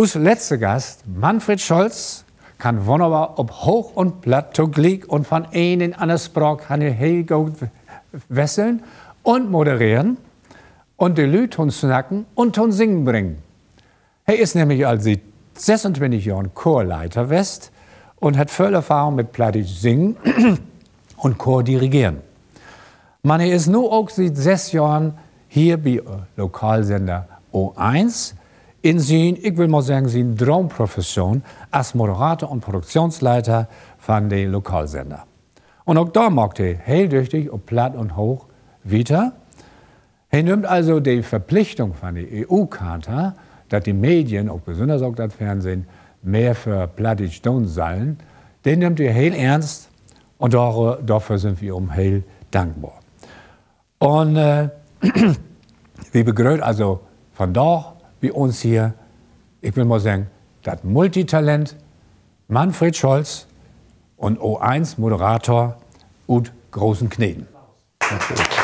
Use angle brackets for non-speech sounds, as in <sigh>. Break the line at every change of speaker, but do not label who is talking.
Unser letzter Gast, Manfred Scholz, kann wunderbar ob Hoch und Platt liegen und von einem einen anderes Brock han heel wesseln und moderieren und die Leute snacken und tun singen bringen. Er ist nämlich als 26 Jahren Chorleiter West und hat viel Erfahrung mit Plattisch singen <clears throat> und Chor dirigieren. Man ist nur auch seit sechs Jahren hier bei Lokalsender O1 in zijn, ich will mal sagen, zijn droomprofession als moderator und Produktionsleiter von den Lokalsender. Und auch da macht er heildüchtig und platt und hoch weiter. Er nimmt also die Verpflichtung von der EU-Charta, dass die Medien, auch besonders auch das Fernsehen, mehr für plattig tun sollen, den nimmt er heil ernst und dafür sind eh, wir ihm heil dankbar. Und äh, eh, <clears throat> wir begrüßen also von dort wie uns hier, ich will mal sagen, das Multitalent Manfred Scholz und O1-Moderator Ud Großen Applaus